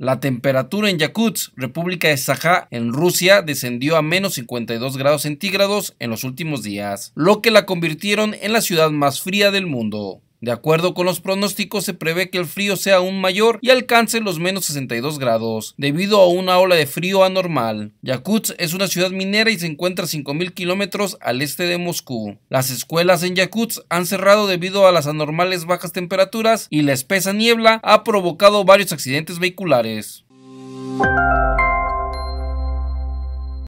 La temperatura en Yakutsk, República de Sajá, en Rusia, descendió a menos 52 grados centígrados en los últimos días, lo que la convirtieron en la ciudad más fría del mundo. De acuerdo con los pronósticos, se prevé que el frío sea aún mayor y alcance los menos 62 grados, debido a una ola de frío anormal. Yakutsk es una ciudad minera y se encuentra a 5.000 kilómetros al este de Moscú. Las escuelas en Yakutsk han cerrado debido a las anormales bajas temperaturas y la espesa niebla ha provocado varios accidentes vehiculares.